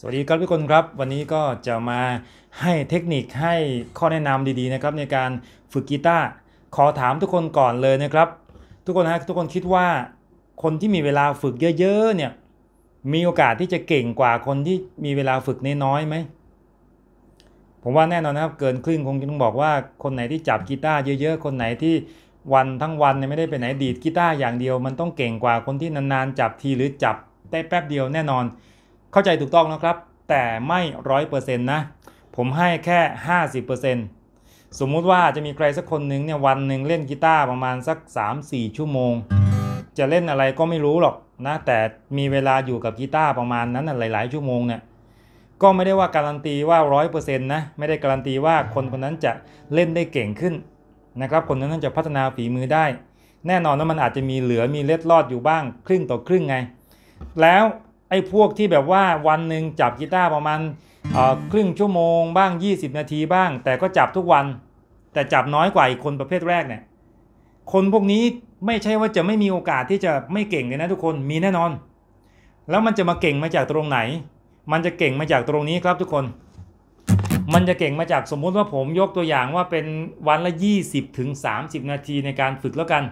สวัสดีครับทุกคนครับ วันนี้ก็จะมาให้เทคนิคให้ข้อแนะนำดีๆนะครับในการฝึกกีตาร์ขอถามทุกคนก่อนเลยนะครับ ทุกคนฮะทุกคนคิดว่าคนที่มีเวลาฝึกเยอะๆเนี่ยมีโอกาสที่จะเก่งกว่าคนที่มีเวลาฝึกน้อยๆไหม ผมว่าแน่นอนนะครับ เกินครึ่งคงจะต้องบอกว่า คนไหนที่จับกีตาร์เยอะๆ คนไหนที่วันทั้งวันเนี่ยไม่ได้ไปไหนดีดกีตาร์อย่างเดียว มันต้องเก่งกว่าคนที่นานๆ จับทีหรือจับได้แป๊บเดียวแน่นอนเข้าใจถูกต้องนะครับ แต่ไม่ร้อยเปอร์เซ็นต์นะ ผมให้แค่ห้าสิบเปอร์เซ็นต์สมมุติว่าจะมีใครสักคนหนึ่งเนี่ยวันหนึ่งเล่นกีตาร์ประมาณสัก 3-4 ชั่วโมง จะเล่นอะไรก็ไม่รู้หรอกนะ แต่มีเวลาอยู่กับกีตาร์ประมาณนั้นหลาย ๆชั่วโมงเนี่ย ก็ไม่ได้ว่าการันตีว่าร้อยเปอร์เซ็นต์นะ ไม่ได้การันตีว่าคนคนนั้นจะเล่นได้เก่งขึ้นนะครับ คนนั้นจะพัฒนาฝีมือได้ แน่นอนว่ามันอาจจะมีเหลือมีเล็ดลอดอยู่บ้างครึ่งต่อครึ่งไง แล้วไอ้พวกที่แบบว่าวันหนึ่งจับกีตาร์ประมาณครึ่งชั่วโมง บ้าง 20 นาทีบ้าง แต่ก็จับทุกวัน แต่จับน้อยกว่าอีกคนประเภทแรกเนี่ยคนพวกนี้ไม่ใช่ว่าจะไม่มีโอกาสที่จะไม่เก่งเลยนะทุกคนมีแน่นอน แล้วมันจะมาเก่งมาจากตรงไหน มันจะเก่งมาจากตรงนี้ครับทุกคน มันจะเก่งมาจากสมมุติว่าผมยกตัวอย่างว่าเป็นวันละ 20-30 นาทีในการฝึกแล้วกัน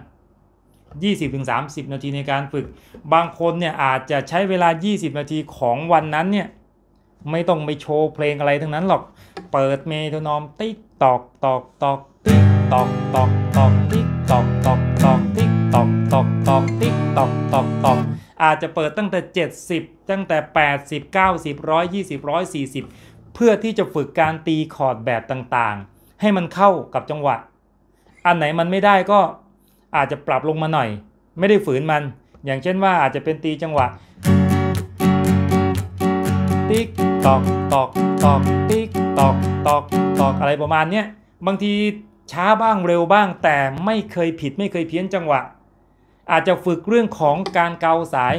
20-30 นาทีในการฝึก บางคนเนี่ยอาจจะใช้เวลา 20 นาทีของวันนั้นเนี่ยไม่ต้องไปโชว์เพลงอะไรทั้งนั้นหรอกเปิดเมโทรนอมติ๊กตอกตอกตอกติ๊กตอกตอกตอกติ๊กตอกตอกตอกติ๊กตอกตอกตอกติ๊กตอกตอกตอกอาจจะเปิดตั้งแต่ 70 ตั้งแต่ 80 90 120 140 เพื่อที่จะฝึกการตีคอร์ดแบบต่างๆ ให้มันเข้ากับจังหวะ อันไหนมันไม่ได้ก็อาจจะปรับลงมาหน่อย ไม่ได้ฝืนมัน อย่างเช่นว่าอาจจะเป็นตีจังหวะ ติ๊กตอกตอกตอกติ๊กตอกตอกตอกอะไรประมาณนี้บางทีช้าบ้างเร็วบ้างแต่ไม่เคยผิดไม่เคยเพี้ยนจังหวะ อาจจะฝึกเรื่องของการเกาสาย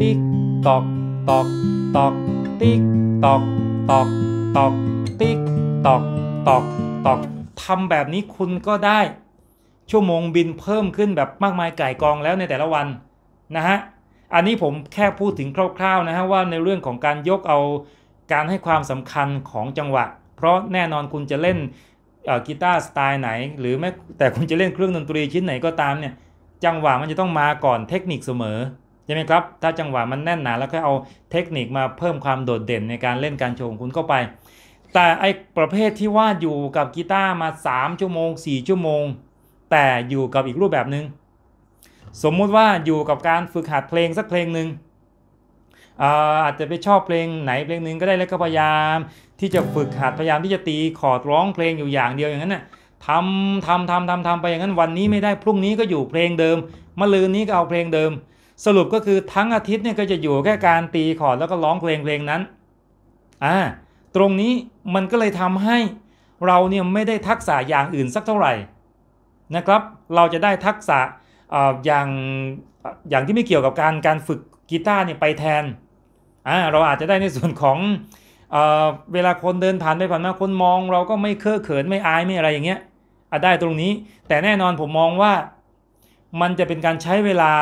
ติ๊กตอกตอกตอกติ๊กตอกตอกตอกติ๊กตอกตอกตอกทำแบบนี้คุณก็ได้ชั่วโมงบินเพิ่มขึ้นแบบมากมายไก่กองแล้วในแต่ละวัน นะฮะ อันนี้ผมแค่พูดถึงคร่าวๆ นะฮะ ว่าในเรื่องของการยกเอาการให้ความสำคัญของจังหวะ เพราะแน่นอนคุณจะเล่นกีตาร์สไตล์ไหน หรือแม้แต่คุณจะเล่นเครื่องดนตรีชิ้นไหนก็ตามเนี่ยจังหวะมันจะต้องมาก่อนเทคนิคเสมอใช่ไหมครับ ถ้าจังหวะมันแน่นหนาแล้วก็เอาเทคนิคมาเพิ่มความโดดเด่นในการเล่นการโชว์คุณเข้าไป แต่ไอประเภทที่ว่าอยู่กับกีตาร์มา 3 ชั่วโมง4ชั่วโมงแต่อยู่กับอีกรูปแบบหนึง่งสมมุติว่าอยู่กับการฝึกหัดเพลงสักเพลงหนึ่งอาจจะ ไปชอบเพลงไหนเพลงหนึ่งก็ได้แล้วก็พยายามที่จะฝึกหัดพยายามที่จะตีคอร์ดร้องเพลงอยู่อย่างเดียวอย่างนั้นน่ะทำทำทำทำทำไปอย่างนั้นวันนี้ไม่ได้พรุ่งนี้ก็อยู่เพลงเดิมมะลืนนี้ก็เอาเพลงเดิม สรุปก็คือทั้งอาทิตย์เนี่ยก็จะอยู่แค่การตีคอร์ดแล้วก็ร้องเพลงเพลงนั้นอ่าตรงนี้มันก็เลยทำให้เราเนี่ยไม่ได้ทักษะอย่างอื่นสักเท่าไหร่นะครับเราจะได้ทักษะอย่างอย่างที่ไม่เกี่ยวกับการการฝึกกีตาร์เนี่ยไปแทนเราอาจจะได้ในส่วนของเเวลาคนเดินผ่านไป ผ่านมาคนมอง เราก็ไม่เคอะเขินไม่อายไม่อะไรอย่างเงี้ยได้ตรงนี้ แต่แน่นอนผมมองว่ามันจะเป็นการใช้เวลา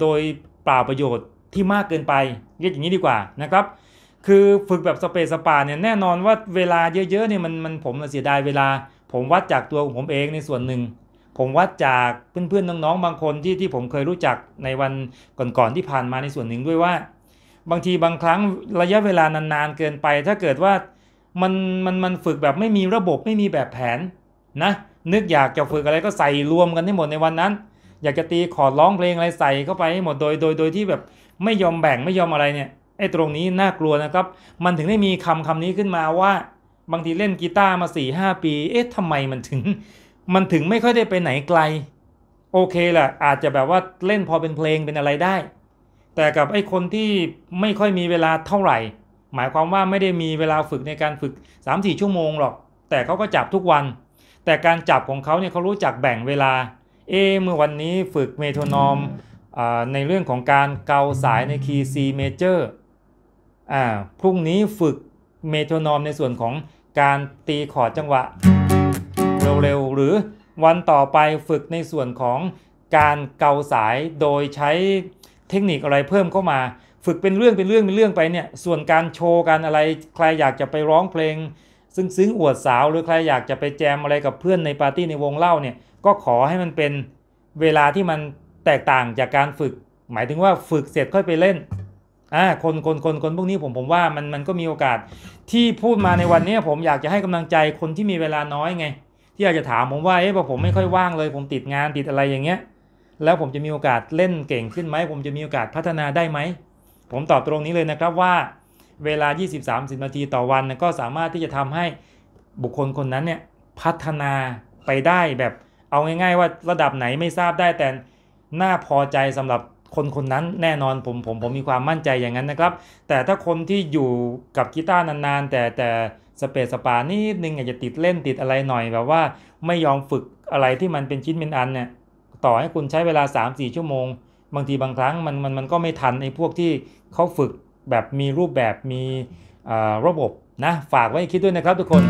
โดยเปล่าประโยชน์ที่มากเกินไปเรียกอย่างนี้ดีกว่านะครับคือฝึกแบบสเปซสปาเนี่ยแน่นอนว่าเวลาเยอะๆเนี่ยมันมันผมเสียดายเวลาผมวัดจากตัวของผมเองในส่วนหนึ่ง ผมวัดจากเพื่อนๆน้องๆบางคนที่ที่ผมเคยรู้จักในวันก่อนๆที่ผ่านมาในส่วนหนึ่งด้วยว่า บางทีบางครั้งระยะเวลานานๆเกินไป ถ้าเกิดว่ามันมันมันฝึกแบบไม่มีระบบไม่มีแบบแผนนะ นึกอยากจะฝึกอะไรก็ใส่รวมกันให้หมดในวันนั้น อยากจะตีขอร้องเพลงอะไรใส่เข้าไปให้หมดโดยโดยโดยที่แบบไม่ยอมแบ่งไม่ยอมอะไรเนี่ยไอ้ตรงนี้น่ากลัวนะครับ มันถึงได้มีคำคำนี้ขึ้นมาว่าบางทีเล่นกีตาร์มา4ี่หปี เอ๊ะทำไมมันถึง มันถึงไม่ค่อยได้ไปไหนไกลโอเคแหละอาจจะแบบว่าเล่นพอเป็นเพลงเป็นอะไรได้ แต่กับไอ้คนที่ไม่ค่อยมีเวลาเท่าไหร่ หมายความว่าไม่ได้มีเวลาฝึกในการฝึก3่ชั่วโมงหรอก แต่เขาก็จับทุกวัน แต่การจับของเขาเนี่ยเขารู้จักแบ่งเวลาเอเมื่อวันนี้ฝึกเมโทนอมอในเรื่องของการเกาสายในคีย์ซีเมเจอ่าพรุ่งนี้ฝึกเมโทนอมในส่วนของการตีขอดจังหวะเร็วๆหรือวันต่อไปฝึกในส่วนของการเกาสายโดยใช้เทคนิคอะไรเพิ่มเข้ามา ฝึกเป็นเรื่องเป็นเรื่องเป็นเรื่องไปเนี่ยส่วนการโชว์การอะไรใครอยากจะไปร้องเพลง ซึ่งซึ้งอวดสาวหรือใครอยากจะไปแจมอะไรกับเพื่อนในปาร์ตี้ในวงเล่าเนี่ยก็ขอให้มันเป็นเวลาที่มันแตกต่างจากการฝึก หมายถึงว่าฝึกเสร็จค่อยไปเล่นอ่าคนคนคนคนพวกนี้ผมผมว่ามันมันก็มีโอกาสที่พูดมาในวันนี้ผมอยากจะให้กำลังใจคนที่มีเวลาน้อยไง ที่อยากจะถามผมว่าเอ๊ะผมไม่ค่อยว่างเลยผมติดงานติดอะไรอย่างเงี้ย แล้วผมจะมีโอกาสเล่นเก่งขึ้นไหมผมจะมีโอกาสพัฒนาได้ไหมผมตอบตรงนี้เลยนะครับว่า เวลา20-30นาทีต่อวันก็สามารถที่จะทำให้บุคคลคนนั้นเนี่ยพัฒนาไปได้แบบเอาง่าย ๆ ว่าระดับไหนไม่ทราบได้แต่น่าพอใจสำหรับคนคนนั้นแน่นอนผมผมผมมีความมั่นใจอย่างนั้นนะครับ แต่ถ้าคนที่อยู่กับกีตาร์นาน ๆ แต่แต่สเปซสปานิดนึงอาจจะติดเล่นติดอะไรหน่อยแบบว่าไม่ยอมฝึกอะไรที่มันเป็นชิ้นเป็นอันเนี่ยต่อให้คุณใช้เวลา 3-4 ชั่วโมง บางทีบางครั้งมันมันมันก็ไม่ทันไอ้พวกที่เขาฝึกแบบมีรูปแบบมีระบบนะฝากไว้คิดด้วยนะครับ ทุกคน